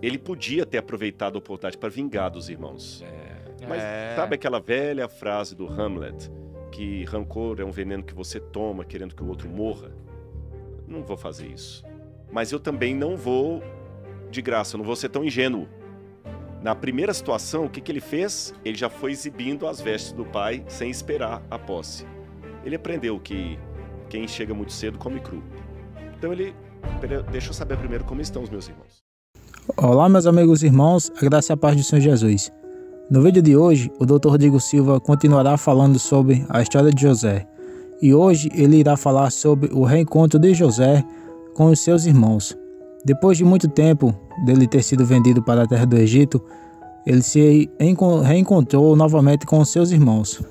Ele podia ter aproveitado a oportunidade para vingar dos irmãos. É. Mas é. sabe aquela velha frase do Hamlet, que rancor é um veneno que você toma querendo que o outro morra? Não vou fazer isso. Mas eu também não vou de graça, não vou ser tão ingênuo. Na primeira situação, o que, que ele fez? Ele já foi exibindo as vestes do pai sem esperar a posse. Ele aprendeu que quem chega muito cedo come cru. Então ele deixa eu saber primeiro como estão os meus irmãos. Olá, meus amigos e irmãos, a graça e a paz do Senhor Jesus. No vídeo de hoje, o Dr. Rodrigo Silva continuará falando sobre a história de José. E hoje ele irá falar sobre o reencontro de José com os seus irmãos. Depois de muito tempo dele ter sido vendido para a terra do Egito, ele se reencontrou novamente com os seus irmãos.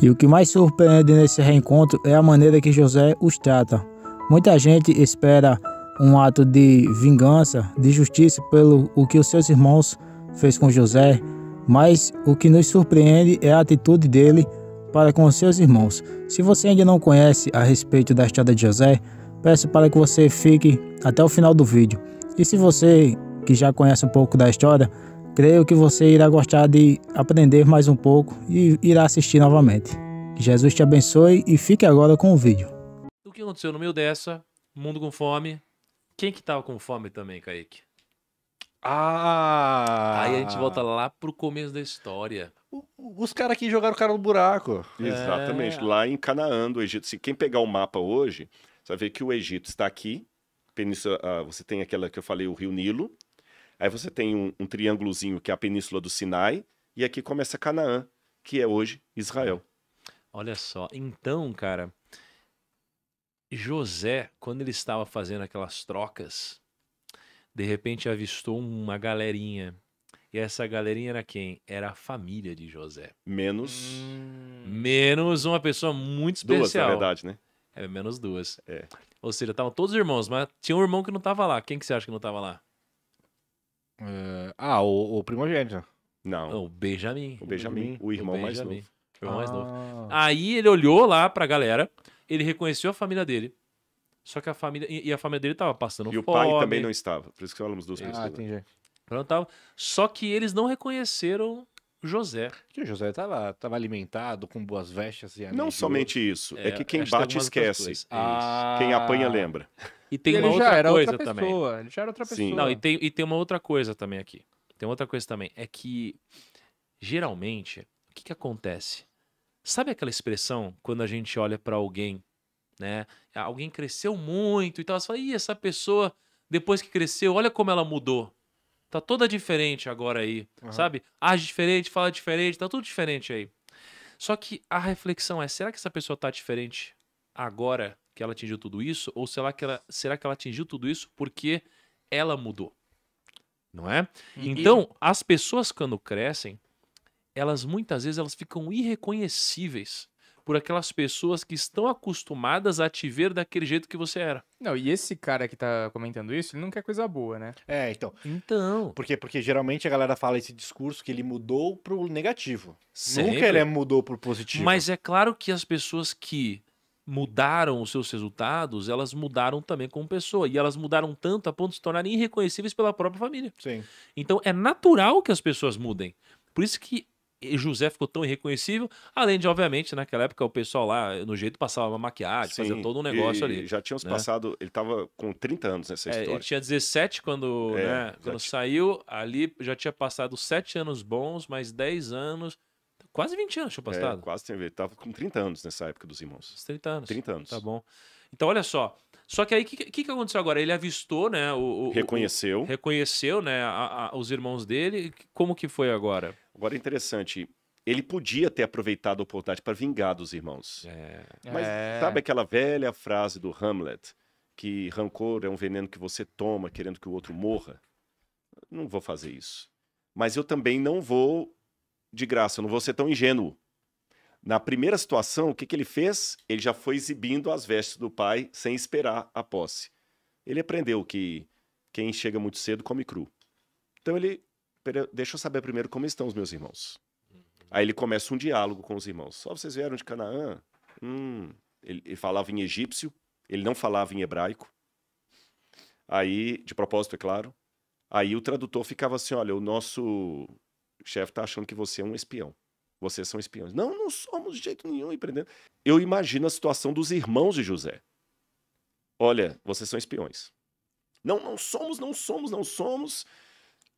E o que mais surpreende nesse reencontro é a maneira que José os trata. Muita gente espera um ato de vingança, de justiça pelo o que os seus irmãos fez com José, mas o que nos surpreende é a atitude dele para com os seus irmãos. Se você ainda não conhece a respeito da história de José, peço para que você fique até o final do vídeo. E se você que já conhece um pouco da história, creio que você irá gostar de aprender mais um pouco e irá assistir novamente. Que Jesus te abençoe e fique agora com o vídeo. O que aconteceu no meio dessa? Mundo com fome, quem que tava com fome também, Kaique? Ah! Aí a gente volta lá pro começo da história. os caras que jogaram o cara no buraco. É. Exatamente. É. Lá em Canaã, do Egito. Se quem pegar o mapa hoje, você vai ver que o Egito está aqui. Península, ah, você tem aquela que eu falei, o Rio Nilo. Aí você tem um, um triângulozinho que é a Península do Sinai. E aqui começa Canaã, que é hoje Israel. Olha só. Então, cara, José, quando ele estava fazendo aquelas trocas, de repente avistou uma galerinha. E essa galerinha era quem? Era a família de José. Menos. Hum. Menos uma pessoa muito especial. Duas, na verdade, né? É, menos duas. É. Ou seja, estavam todos irmãos, mas tinha um irmão que não estava lá. Quem que você acha que não estava lá? É... Ah, o, o primogênito. Não. O Benjamin. O Benjamin, o irmão o Benjamin. mais novo. O irmão ah. mais novo. Aí ele olhou lá para a galera. Ele reconheceu a família dele. Só que a família. E a família dele tava passando e fome. E o pai também não estava. Por isso que falamos duas é, pessoas. Ah, entendi. Não tava. Só que eles não reconheceram José. Que o José estava tava alimentado, com boas vestes e Não somente isso. É, é que quem bate esquece. Ah. Quem apanha lembra. E tem e uma outra coisa outra também. Ele já era outra pessoa. Sim. Não, e tem, e tem uma outra coisa também aqui. Tem outra coisa também. É que, geralmente, o que, que acontece? Sabe aquela expressão quando a gente olha para alguém, né? Ah, alguém cresceu muito e tal, você fala, Ih, essa pessoa, depois que cresceu, olha como ela mudou. Tá toda diferente agora aí, uhum. sabe? Age diferente, fala diferente, tá tudo diferente aí. Só que a reflexão é, será que essa pessoa tá diferente agora que ela atingiu tudo isso? Ou será que ela, será que ela atingiu tudo isso porque ela mudou? Não é? Uhum. Então, as pessoas quando crescem, elas muitas vezes elas ficam irreconhecíveis por aquelas pessoas que estão acostumadas a te ver daquele jeito que você era. Não, e esse cara que tá comentando isso, ele não quer é coisa boa, né? É, então. Então. Porque, porque geralmente a galera fala esse discurso que ele mudou pro negativo. Sempre. Nunca ele é mudou pro positivo. Mas é claro que as pessoas que mudaram os seus resultados, elas mudaram também como pessoa. E elas mudaram tanto a ponto de se tornarem irreconhecíveis pela própria família. Sim. Então é natural que as pessoas mudem. Por isso que José ficou tão irreconhecível, além de, obviamente, naquela época o pessoal lá, no jeito, passava uma maquiagem, Sim, fazia todo um negócio ali. Já tinha né? passado, ele estava com 30 anos nessa é, história. Ele tinha 17 quando, é, né, quando saiu, ali já tinha passado 7 anos bons, mais 10 anos, quase 20 anos tinha é, passado. É, quase, ele estava com 30 anos nessa época dos irmãos. 30 anos. 30 anos. Tá bom. Então, olha só. Só que aí, o que, que, que, aconteceu agora? Ele avistou, né? O, o reconheceu. O, reconheceu, né? A, a, os irmãos dele. Como que foi agora? Agora é interessante, ele podia ter aproveitado a oportunidade para vingar dos irmãos. É. Mas é. sabe aquela velha frase do Hamlet, que rancor é um veneno que você toma querendo que o outro morra? Não vou fazer isso. Mas eu também não vou, de graça, eu não vou ser tão ingênuo. Na primeira situação, o que, que ele fez? Ele já foi exibindo as vestes do pai sem esperar a posse. Ele aprendeu que quem chega muito cedo come cru. Então ele deixa eu saber primeiro como estão os meus irmãos. Uhum. Aí ele começa um diálogo com os irmãos. Só vocês vieram de Canaã? Hum. Ele, ele, falava em egípcio, ele não falava em hebraico. Aí, de propósito, é claro. Aí o tradutor ficava assim: olha, o nosso chefe tá achando que você é um espião. Vocês são espiões. Não, não somos de jeito nenhum, empreendendo. Eu imagino a situação dos irmãos de José. Olha, vocês são espiões. Não, não somos, não somos, não somos.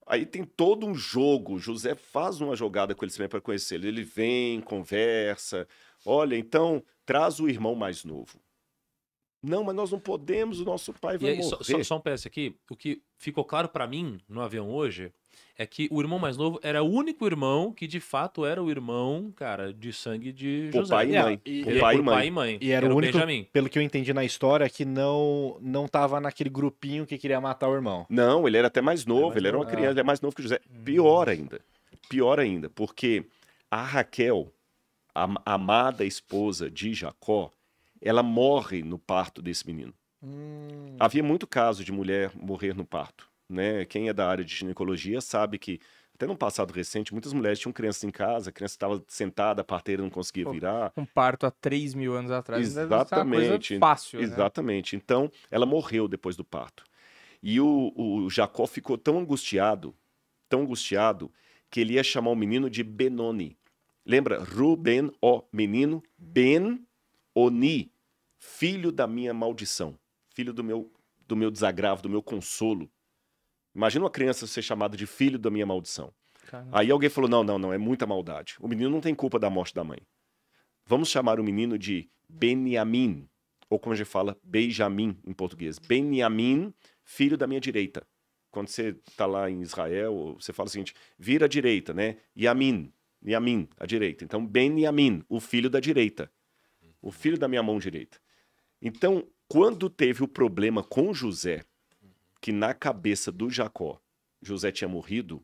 Aí tem todo um jogo. José faz uma jogada com ele também para conhecer ele. Ele vem, conversa. Olha, então traz o irmão mais novo. Não, mas nós não podemos, o nosso pai vai e aí, morrer. Só, só, um PS aqui. O que ficou claro para mim no avião hoje é que o irmão mais novo era o único irmão que de fato era o irmão, cara, de sangue de José. Por é, é, pai e mãe. E, por pai, e mãe. pai e mãe. E era, era o único, Benjamin. pelo que eu entendi na história, que não não tava naquele grupinho que queria matar o irmão. Não, ele era até mais novo, mais ele era uma criança, ah. ele é mais novo que José. Hum. Pior ainda. Pior ainda, porque a Raquel, a amada esposa de Jacó, ela morre no parto desse menino. Hum. Havia muito caso de mulher morrer no parto né? Quem é da área de ginecologia sabe que até no passado recente, muitas mulheres tinham crianças em casa, a criança estava sentada, a parteira não conseguia Pô, virar. Um parto há 3 mil anos atrás. Exatamente. fácil. Né? Exatamente. Né? Então, ela morreu depois do parto. E o, o Jacó ficou tão angustiado, tão angustiado, que ele ia chamar o menino de Benoni. Lembra? Ruben, o menino, Ben, Oni, filho da minha maldição, filho do meu, do meu desagravo, do meu consolo. Imagina uma criança ser chamada de filho da minha maldição. Caramba. Aí alguém falou: não, não, não, é muita maldade. O menino não tem culpa da morte da mãe. Vamos chamar o menino de Benjamim, ou como a gente fala, Benjamin em português. Benjamim, filho da minha direita. Quando você está lá em Israel, você fala o seguinte: vira à direita, né? Yamin, Yamin, a direita. Então, Benjamim, o filho da direita. O filho da minha mão direita. Então, quando teve o problema com José, que na cabeça do Jacó José tinha morrido,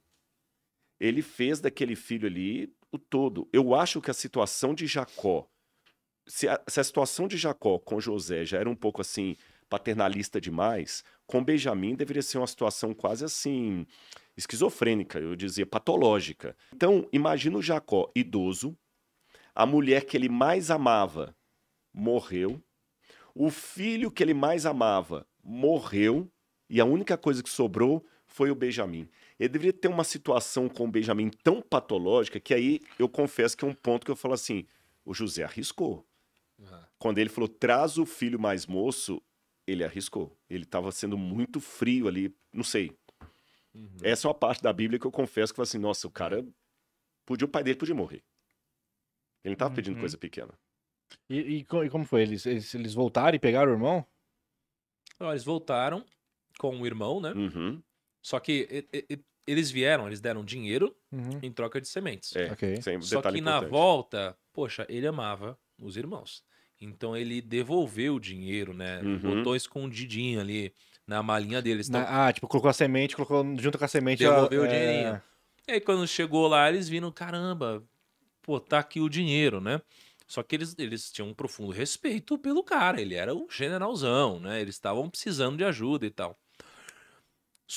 ele fez daquele filho ali o todo. Eu acho que a situação de Jacó, se a, se a situação de Jacó com José já era um pouco assim paternalista demais, com Benjamin deveria ser uma situação quase assim esquizofrênica, eu dizia patológica. Então, imagina o Jacó idoso, a mulher que ele mais amava morreu, o filho que ele mais amava morreu, e a única coisa que sobrou foi o Benjamin. Ele deveria ter uma situação com o Benjamin tão patológica que aí eu confesso que é um ponto que eu falo assim: o José arriscou. Uhum. Quando ele falou, traz o filho mais moço, ele arriscou. Ele estava sendo muito frio ali, não sei. Uhum. Essa é uma parte da Bíblia que eu confesso que eu falo assim: nossa, o cara. Podia, o pai dele podia morrer. Ele não tava uhum. pedindo coisa pequena. E, e, e como foi? Eles, eles, eles voltaram e pegaram o irmão? eles voltaram com o irmão, né? Uhum. Só que e, e, eles vieram, eles deram dinheiro uhum. em troca de sementes. É, okay. Só que na volta, poxa, ele amava os irmãos. Então ele devolveu o dinheiro, né? Uhum. Botou escondidinho ali na malinha deles. Então, na, ah, tipo, colocou a semente, colocou junto com a semente. Devolveu o é. dinheirinho. E aí quando chegou lá, eles viram, caramba, pô, tá aqui o dinheiro, né? Só que eles, eles tinham um profundo respeito pelo cara, ele era um generalzão, né? Eles estavam precisando de ajuda e tal.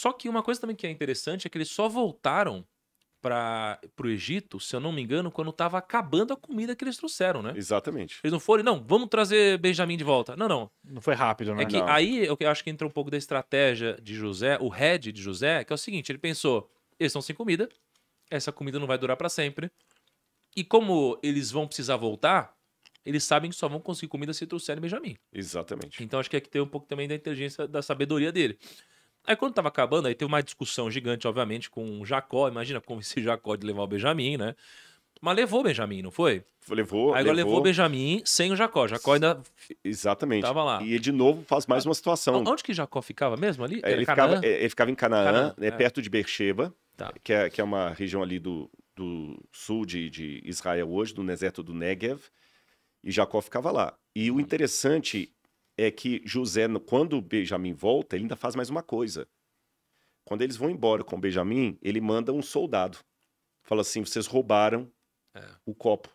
Só que uma coisa também que é interessante é que eles só voltaram para o Egito, se eu não me engano, quando estava acabando a comida que eles trouxeram, né? Exatamente. Eles não foram, não, vamos trazer Benjamin de volta. Não, não. Não foi rápido, né? É que não. aí eu acho que entra um pouco da estratégia de José, o head de José, que é o seguinte: ele pensou, eles estão sem comida, essa comida não vai durar para sempre. E como eles vão precisar voltar, eles sabem que só vão conseguir comida se trouxerem Benjamin. Exatamente. Então acho que aqui tem um pouco também da inteligência, da sabedoria dele. Aí quando tava acabando, aí teve uma discussão gigante, obviamente, com o Jacó. Imagina como esse Jacó de levar o Benjamin, né? Mas levou o Benjamin, não foi? Levou. Aí agora levou, levou o Benjamin sem o Jacó. Jacó ainda. Exatamente. Tava lá. E de novo faz mais ah, uma situação. Onde que Jacó ficava mesmo ali? É, ele, ficava, é, ele ficava, em Canaã, Canaã né, é. perto de Beersheba, tá. que, é, que é uma região ali do, do sul de, de Israel hoje, do deserto do Negev. E Jacó ficava lá. E o tá. interessante é que José, quando Benjamim volta, ele ainda faz mais uma coisa. Quando eles vão embora com Benjamim, ele manda um soldado. Fala assim: vocês roubaram é. o copo.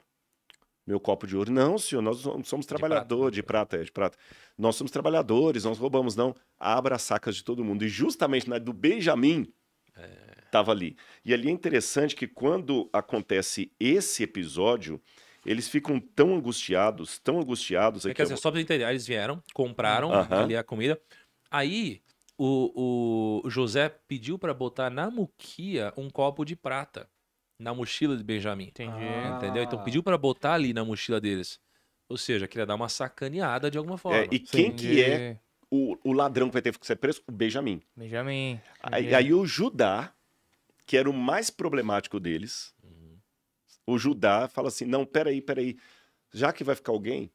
Meu copo de ouro. Não, senhor, nós somos trabalhadores. De prata, de prata, é, de prata. Nós somos trabalhadores, nós roubamos, não. Abra as sacas de todo mundo. E justamente na do Benjamim estava é. ali. E ali é interessante que quando acontece esse episódio, eles ficam tão angustiados, tão angustiados. É, que quer eu... Assim, só para entender, eles vieram, compraram uh -huh. ali a comida. Aí o, o José pediu para botar na muquia um copo de prata na mochila de Benjamin. Entendi. Ah. Entendeu? Então ah. pediu para botar ali na mochila deles. Ou seja, queria dar uma sacaneada de alguma é, forma. É, e quem que é o, o, ladrão que vai ter que ser preso? O Benjamin. Benjamin. Aí, aí o Judá, que era o mais problemático deles, o Judá fala assim: não, peraí, peraí. Já que vai ficar alguém,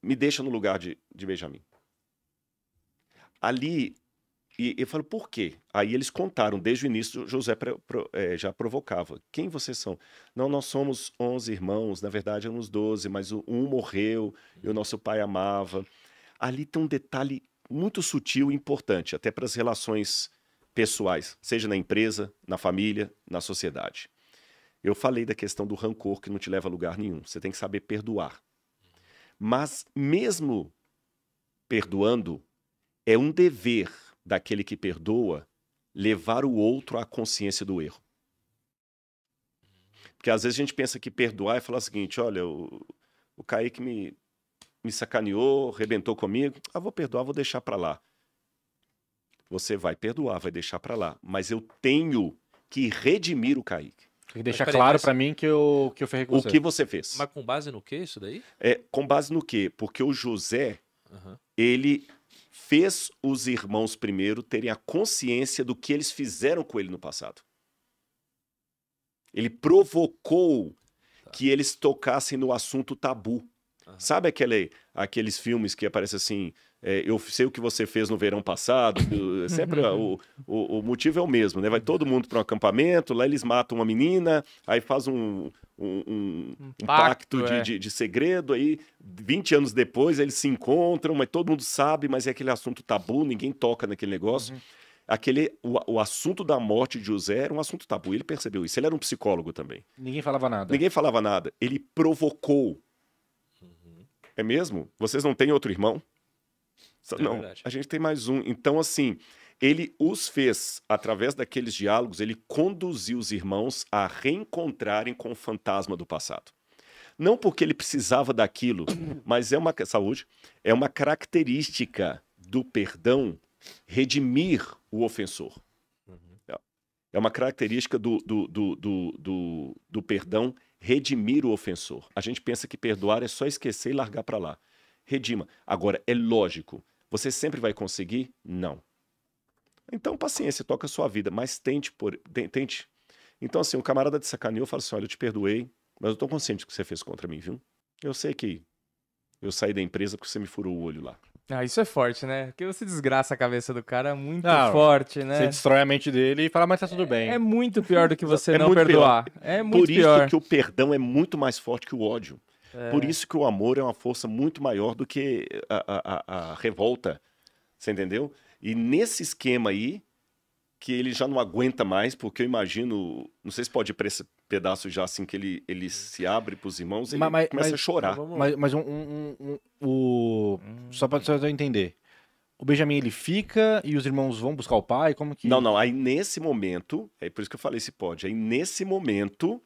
me deixa no lugar de, de Benjamim. Ali, e eu falo, por quê? Aí eles contaram, desde o início, José pro, pro, é, já provocava. Quem vocês são? Não, nós somos 11 irmãos, na verdade éramos 12, mas um morreu e o nosso pai amava. Ali tem um detalhe muito sutil e importante, até para as relações pessoais, seja na empresa, na família, na sociedade. Eu falei da questão do rancor que não te leva a lugar nenhum. Você tem que saber perdoar. Mas mesmo perdoando, é um dever daquele que perdoa levar o outro à consciência do erro. Porque às vezes a gente pensa que perdoar é falar o seguinte: olha, o, o Kaique me, me sacaneou, rebentou comigo, ah, vou perdoar, vou deixar para lá. Você vai perdoar, vai deixar para lá. Mas eu tenho que redimir o Kaique. Tem que deixar mas, claro para mim que eu, que eu ferrei com o você. O que você fez. Mas com base no que isso daí? É, com base no que? Porque o José, uhum. ele fez os irmãos primeiro terem a consciência do que eles fizeram com ele no passado. Ele provocou tá. que eles tocassem no assunto tabu. Sabe aquele, aqueles filmes que aparece assim, é, eu sei o que você fez no verão passado, é sempre o, o, o, motivo é o mesmo, né? Vai todo mundo para um acampamento, lá eles matam uma menina, aí faz um, um, um, um pacto, pacto é. de, de, de, segredo, aí 20 anos depois eles se encontram, mas todo mundo sabe, mas é aquele assunto tabu, ninguém toca naquele negócio. Uhum. Aquele, o, o assunto da morte de José era um assunto tabu, ele percebeu isso, ele era um psicólogo também. Ninguém falava nada. Ninguém falava nada, ele provocou é mesmo? Vocês não têm outro irmão? É não, verdade. a gente tem mais um. Então, assim, ele os fez, através daqueles diálogos, ele conduziu os irmãos a reencontrarem com o fantasma do passado. Não porque ele precisava daquilo, mas é uma saúde, é uma característica do perdão redimir o ofensor. Uhum. É, é uma característica do, do, do, do, do perdão redimir o ofensor. A gente pensa que perdoar é só esquecer e largar para lá. Redima. Agora, é lógico. Você sempre vai conseguir? Não. Então, paciência, toca a sua vida, mas tente. Por... tente. Então, assim, um camarada de sacaneou e fala assim: olha, eu te perdoei, mas eu tô consciente do que você fez contra mim, viu? Eu sei que eu saí da empresa porque você me furou o olho lá. Ah, isso é forte, né? Porque você desgraça a cabeça do cara muito forte, né? Você destrói a mente dele e fala, mas tá tudo é, bem. É, é muito pior do que você é não perdoar. Pior. É muito Por isso que o perdão é muito mais forte que o ódio. É. Por isso que o amor é uma força muito maior do que a, a, a revolta. Você entendeu? E nesse esquema aí, que ele já não aguenta mais, porque eu imagino, não sei se pode pedaço já assim que ele, ele se abre para os irmãos, ele começa mas, a chorar. Mas, mas um, um, um, um o... Hum. só para você entender, o Benjamin ele fica e os irmãos vão buscar o pai, como que? Não, não. Aí nesse momento, é por isso que eu falei se pode. Aí nesse momento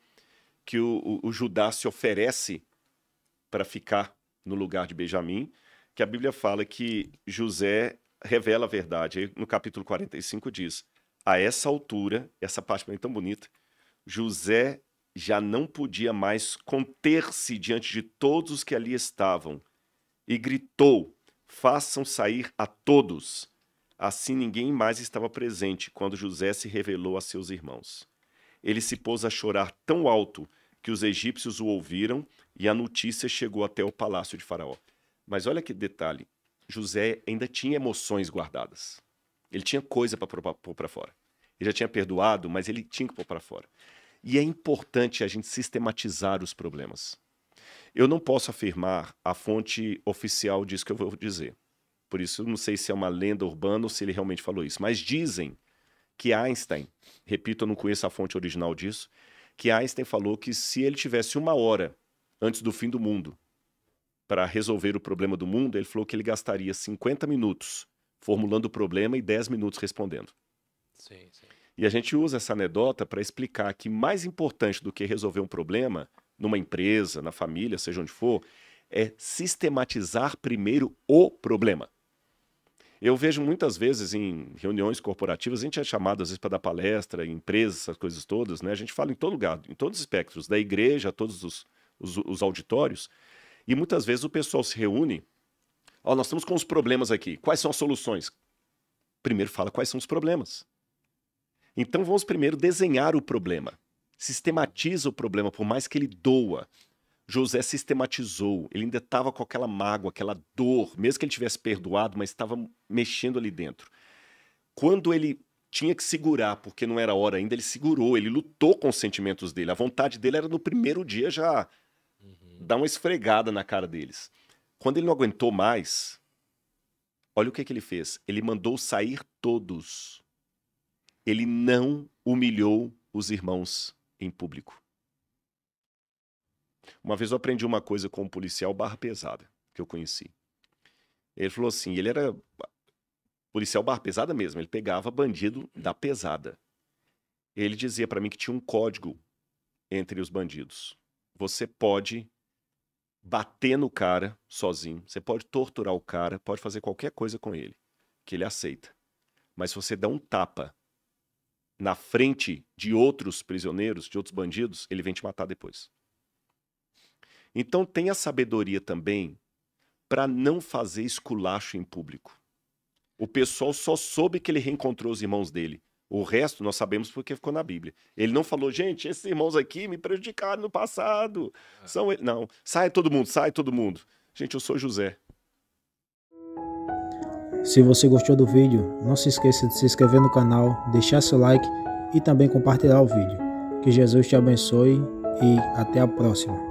que o, o, o Judá se oferece para ficar no lugar de Benjamin que a Bíblia fala que José revela a verdade. Aí no capítulo 45 diz: a essa altura, essa parte é tão bonita, José já não podia mais conter-se diante de todos os que ali estavam e gritou: Façam sair a todos. Assim ninguém mais estava presente quando José se revelou a seus irmãos. Ele se pôs a chorar tão alto que os egípcios o ouviram e a notícia chegou até o palácio de Faraó. Mas olha que detalhe: José ainda tinha emoções guardadas. Ele tinha coisa para pôr para fora. Ele já tinha perdoado, mas ele tinha que pôr para fora. E é importante a gente sistematizar os problemas. Eu não posso afirmar, a fonte oficial diz que eu vou dizer. Por isso, não sei se é uma lenda urbana ou se ele realmente falou isso. Mas dizem que Einstein, repito, eu não conheço a fonte original disso, que Einstein falou que se ele tivesse uma hora antes do fim do mundo para resolver o problema do mundo, ele falou que ele gastaria 50 minutos formulando o problema e 10 minutos respondendo. Sim, sim. E a gente usa essa anedota para explicar que mais importante do que resolver um problema numa empresa, na família, seja onde for, é sistematizar primeiro o problema. Eu vejo muitas vezes em reuniões corporativas, a gente é chamado às vezes para dar palestra, em empresas, essas coisas todas, né? A gente fala em todo lugar, em todos os espectros, da igreja, a todos os, os, os auditórios, e muitas vezes o pessoal se reúne, oh, nós estamos com os problemas aqui, quais são as soluções? Primeiro fala quais são os problemas. Então vamos primeiro desenhar o problema. Sistematiza o problema, por mais que ele doa. José sistematizou, ele ainda estava com aquela mágoa, aquela dor, mesmo que ele tivesse perdoado, mas estava mexendo ali dentro. Quando ele tinha que segurar, porque não era hora ainda, ele segurou, ele lutou com os sentimentos dele. A vontade dele era no primeiro dia já uhum. dar uma esfregada na cara deles. Quando ele não aguentou mais, olha o que, que ele fez. Ele mandou sair todos ele não humilhou os irmãos em público. Uma vez eu aprendi uma coisa com um policial barra pesada que eu conheci. Ele falou assim: ele era policial barra pesada mesmo, ele pegava bandido da pesada. Ele dizia para mim que tinha um código entre os bandidos. Você pode bater no cara sozinho, você pode torturar o cara, pode fazer qualquer coisa com ele, que ele aceita. Mas se você dá um tapa na frente de outros prisioneiros, de outros bandidos, ele vem te matar depois. Então tenha sabedoria também para não fazer esculacho em público. O pessoal só soube que ele reencontrou os irmãos dele. O resto nós sabemos porque ficou na Bíblia. Ele não falou, gente, esses irmãos aqui me prejudicaram no passado. É. São ele... Não, sai todo mundo, sai todo mundo. Gente, eu sou José. Se você gostou do vídeo, não se esqueça de se inscrever no canal, deixar seu like e também compartilhar o vídeo. Que Jesus te abençoe e até a próxima.